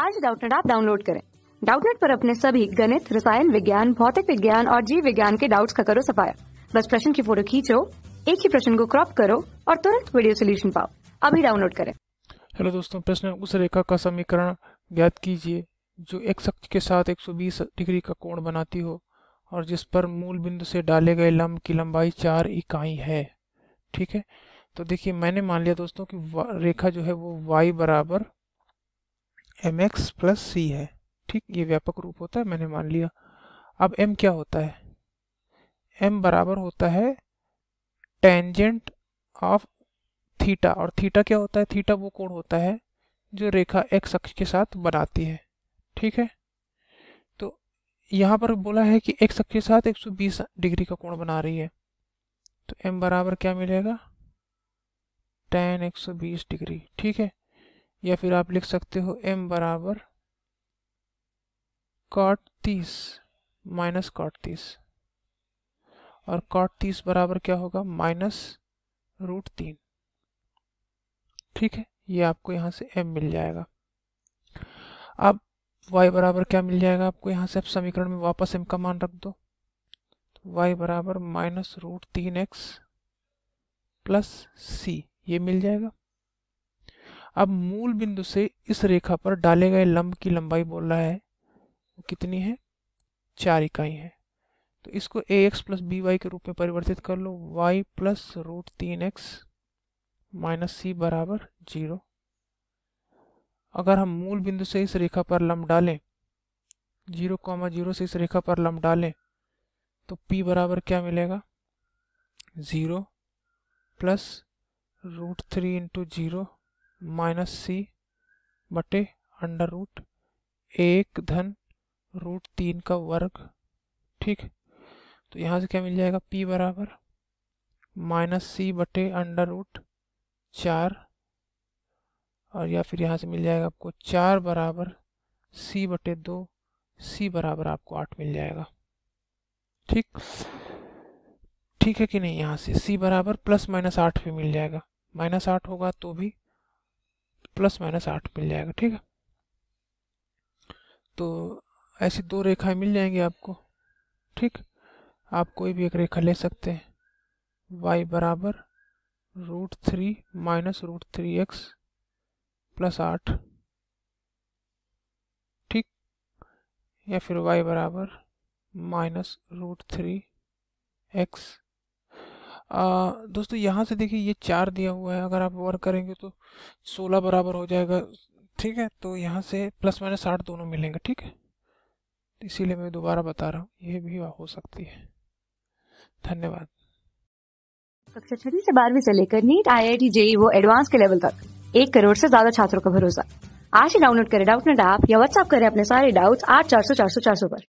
आज डाउटनेट आप डाउनलोड करें डाउटनेट पर अपने सभी गणित रसायन विज्ञान भौतिक विज्ञान और जीव विज्ञान के डाउट्स का करो सफाया बस प्रश्न की फोटो खींचो एक ही प्रश्न को क्रॉप करो और तुरंत वीडियो सोल्यूशन पाओ अभी डाउनलोड करें हेलो दोस्तों प्रश्न उस रेखा का समीकरण ज्ञात कीजिए जो एक शक्त के साथ 120 डिग्री का कोण बनाती हो और जिस पर मूल बिंदु से डाले गए लंब की लंबाई चार इकाई है ठीक है तो देखिए मैंने मान लिया दोस्तों कि रेखा जो है वो y बराबर एम एक्स प्लस सी है ठीक ये व्यापक रूप होता है मैंने मान लिया अब एम क्या होता है एम बराबर होता है टेंजेंट ऑफ थीटा और थीटा क्या होता है थीटा वो कोण होता है जो रेखा एक्स अक्ष के साथ बनाती है ठीक है तो यहाँ पर बोला है कि एक्स अक्ष के साथ 120 डिग्री का कोण बना रही है तो एम बराबर क्या मिलेगा टेन 120 डिग्री ठीक है या फिर आप लिख सकते हो m बराबर कॉट तीस माइनस कॉट तीस और कॉट तीस बराबर क्या होगा माइनस रूट तीन ठीक है ये आपको यहाँ से m मिल जाएगा अब y बराबर क्या मिल जाएगा आपको यहाँ से अब समीकरण में वापस m का मान रख दो तो y बराबर माइनस रूट तीन एक्स प्लस सी ये मिल जाएगा अब मूल बिंदु से इस रेखा पर डाले गए लंब की लंबाई बोल रहा है वो कितनी है चार इकाई है तो इसको a x plus b y के रूप में परिवर्तित कर लो वाई प्लस रूट तीन एक्स माइनस सी बराबर जीरो अगर हम मूल बिंदु से इस रेखा पर लंब डालें जीरो कॉमा जीरो से इस रेखा पर लंब डालें तो p बराबर क्या मिलेगा zero plus root three into zero minus c बटे अंडर रूट एक धन रूट तीन का वर्ग ठीक तो यहाँ से क्या मिल जाएगा पी बराबर माइनस सी बटे अंडर रूट चार और या फिर यहाँ से मिल जाएगा आपको चार बराबर सी बटे दो सी बराबर आपको आठ मिल जाएगा ठीक ठीक है कि नहीं यहाँ से सी बराबर प्लस माइनस आठ भी मिल जाएगा माइनस आठ होगा तो भी प्लस माइनस आठ मिल जाएगा ठीक है तो ऐसी दो रेखाएं मिल जाएंगी आपको ठीक आप कोई भी एक रेखा ले सकते हैं y बराबर root three minus root three x plus आठ ठीक या फिर y बराबर माइनस रूट थ्री एक्स दोस्तों यहाँ से देखिए ये चार दिया हुआ है अगर आप वर्क करेंगे तो सोलह बराबर हो जाएगा ठीक है तो यहाँ से प्लस माइनस आठ दोनों मिलेंगे ठीक है इसीलिए मैं दोबारा बता रहा हूँ ये भी हो सकती है धन्यवाद कक्षा छठी से बारहवीं से लेकर NEET I I T JEE वो एडवांस के लेवल तक एक करोड़ से ज्यादा छात्रों का भरोसा आज ही डाउनलोड करें डाउट नेट ऐप या व्हाट्सअप करें अपने सारे डाउट्स आठ चार सौ चार सौ चार सौ पर